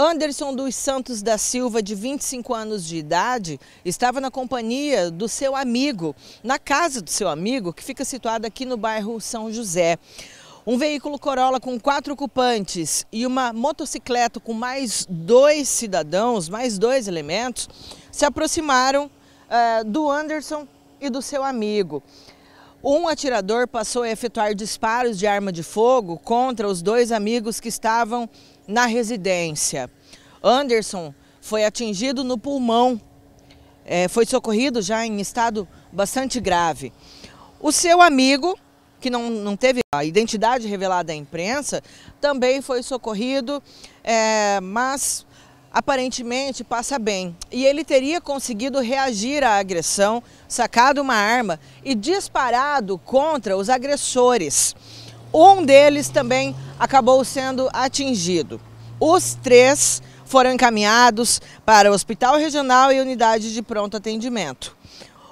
Anderson dos Santos da Silva, de 25 anos de idade, estava na companhia do seu amigo, na casa do seu amigo, que fica situada aqui no bairro São José. Um veículo Corolla com quatro ocupantes e uma motocicleta com mais dois cidadãos, mais dois elementos, se aproximaram uh, do Anderson e do seu amigo. Um atirador passou a efetuar disparos de arma de fogo contra os dois amigos que estavam na residência. Anderson foi atingido no pulmão, é, foi socorrido já em estado bastante grave. O seu amigo, que não, não teve a identidade revelada à imprensa, também foi socorrido, é, mas aparentemente passa bem e ele teria conseguido reagir à agressão, sacado uma arma e disparado contra os agressores. Um deles também acabou sendo atingido. Os três foram encaminhados para o Hospital Regional e Unidade de Pronto Atendimento.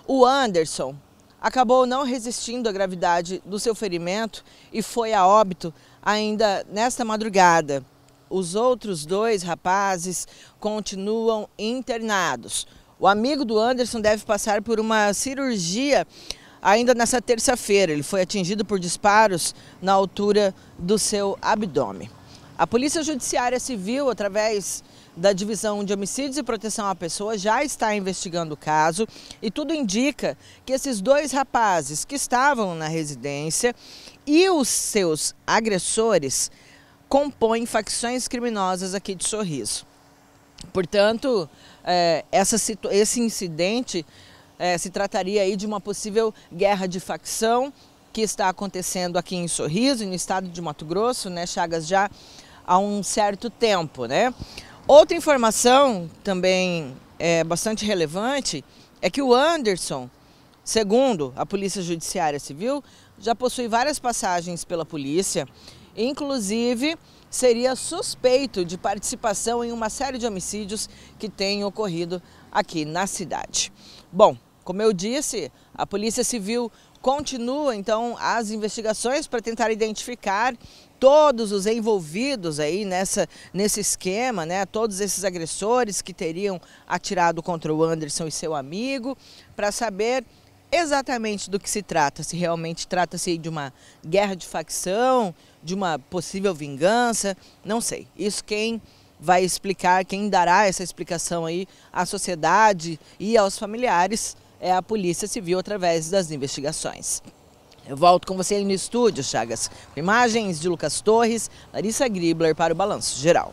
O Anderson acabou não resistindo à gravidade do seu ferimento e foi a óbito ainda nesta madrugada. Os outros dois rapazes continuam internados. O amigo do Anderson deve passar por uma cirurgia ainda nessa terça-feira. Ele foi atingido por disparos na altura do seu abdômen. A Polícia Judiciária Civil, através da Divisão de Homicídios e Proteção à Pessoa, já está investigando o caso e tudo indica que esses dois rapazes que estavam na residência e os seus agressores compõem facções criminosas aqui de Sorriso. Portanto, é, essa, esse incidente é, se trataria aí de uma possível guerra de facção que está acontecendo aqui em Sorriso, no estado de Mato Grosso, né, Chagas, já há um certo tempo. Né? Outra informação também é, bastante relevante é que o Anderson, segundo a Polícia Judiciária Civil, já possui várias passagens pela polícia Inclusive, seria suspeito de participação em uma série de homicídios que têm ocorrido aqui na cidade. Bom, como eu disse, a Polícia Civil continua então as investigações para tentar identificar todos os envolvidos aí nessa, nesse esquema, né? Todos esses agressores que teriam atirado contra o Anderson e seu amigo, para saber exatamente do que se trata, se realmente trata-se de uma guerra de facção, de uma possível vingança, não sei. Isso quem vai explicar, quem dará essa explicação aí à sociedade e aos familiares é a Polícia Civil através das investigações. Eu volto com você aí no estúdio, Chagas. imagens de Lucas Torres, Larissa Gribler para o Balanço Geral.